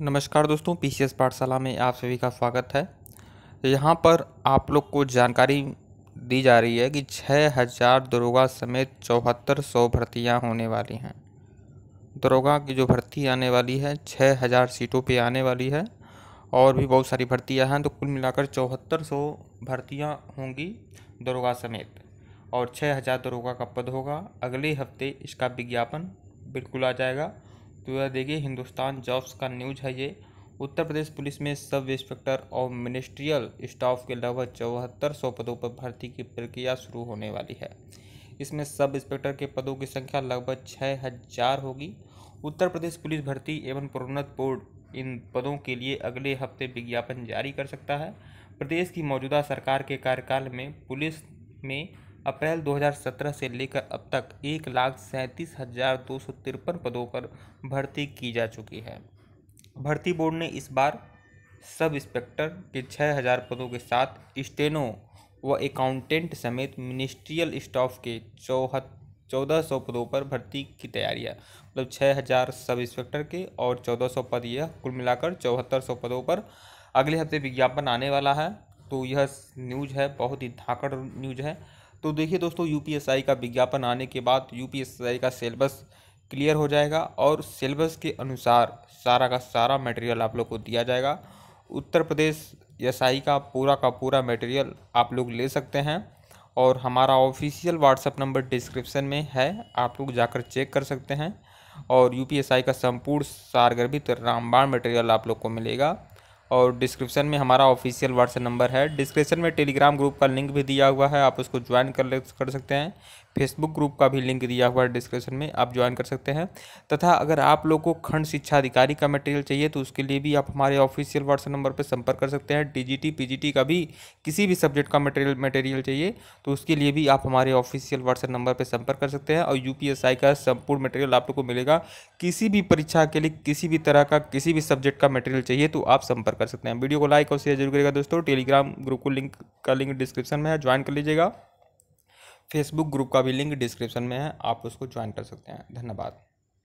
नमस्कार दोस्तों P C S पाठशाला में आप सभी का स्वागत है यहाँ पर आप लोग को जानकारी दी जा रही है कि छः हज़ार दरोगा समेत चौहत्तर सौ भर्तियाँ होने वाली हैं दरोगा की जो भर्ती आने वाली है छः हज़ार सीटों पे आने वाली है और भी बहुत सारी भर्तियाँ हैं तो कुल मिलाकर चौहत्तर सौ भर्तियाँ होंगी दरोगा समेत और छः हज़ार दरोगा का पद होगा अगले हफ्ते इसका विज्ञापन बिल्कुल आ जाएगा तो यह देखिए हिंदुस्तान जॉब्स का न्यूज है ये उत्तर प्रदेश पुलिस में सब इंस्पेक्टर और मिनिस्ट्रियल स्टाफ के लगभग चौहत्तर सौ पदों पर भर्ती की प्रक्रिया शुरू होने वाली है इसमें सब इंस्पेक्टर के पदों की संख्या लगभग छः हजार होगी उत्तर प्रदेश पुलिस भर्ती एवं प्रोन्नत बोर्ड इन पदों के लिए अगले हफ्ते विज्ञापन जारी कर सकता है प्रदेश की मौजूदा सरकार के कार्यकाल में पुलिस में अप्रैल 2017 से लेकर अब तक एक लाख सैंतीस हज़ार दो सौ तिरपन पदों पर भर्ती की जा चुकी है भर्ती बोर्ड ने इस बार सब इंस्पेक्टर के छः हज़ार पदों के साथ स्टेनो व अकाउंटेंट समेत मिनिस्ट्रियल स्टाफ के चौह चौदह सौ पदों पर भर्ती की तैयारी है मतलब छः हज़ार सब इंस्पेक्टर के और चौदह सौ पद यह कुल मिलाकर चौहत्तर सौ पदों पर अगले हफ्ते विज्ञापन आने वाला है तो यह न्यूज़ है बहुत ही धाकड़ न्यूज़ है तो देखिए दोस्तों यूपीएसआई का विज्ञापन आने के बाद यूपीएसआई का सिलेबस क्लियर हो जाएगा और सिलेबस के अनुसार सारा का सारा मटेरियल आप लोग को दिया जाएगा उत्तर प्रदेश एस का पूरा का पूरा मटेरियल आप लोग ले सकते हैं और हमारा ऑफिशियल व्हाट्सअप नंबर डिस्क्रिप्शन में है आप लोग जाकर चेक कर सकते हैं और यूपीएसआई का संपूर्ण सारगर्भित रामबाण मटेरियल आप लोग को मिलेगा और डिस्क्रिप्शन में हमारा ऑफिशियल व्हाट्सएप नंबर है डिस्क्रिप्शन में टेलीग्राम ग्रुप का लिंक भी दिया हुआ है आप उसको ज्वाइन कर ले कर सकते हैं फेसबुक ग्रुप का भी लिंक दिया हुआ है डिस्क्रिप्शन में आप ज्वाइन कर सकते हैं तथा अगर आप लोग को खंड शिक्षा अधिकारी का मटेरियल चाहिए तो उसके लिए भी आप हमारे ऑफिशियल व्हाट्सएप नंबर पर संपर्क कर सकते हैं डीजीटी पीजीटी का भी किसी भी सब्जेक्ट का मटेरियल मटेरियल चाहिए तो उसके लिए भी आप हमारे ऑफिशियल व्हाट्सएप नंबर पर संपर्क कर सकते हैं और यू का संपूर्ण मटेरियल आप लोग को मिलेगा किसी भी परीक्षा के लिए किसी भी तरह का किसी भी सब्जेक्ट का मटेरियल चाहिए तो आप संपर्क कर सकते हैं वीडियो को लाइक और शेयर जरूर करेगा दोस्तों टेलीग्राम ग्रुप को लिंक का लिंक डिस्क्रिप्शन में है ज्वाइन कर लीजिएगा फेसबुक ग्रुप का भी लिंक डिस्क्रिप्शन में है आप उसको ज्वाइन कर सकते हैं धन्यवाद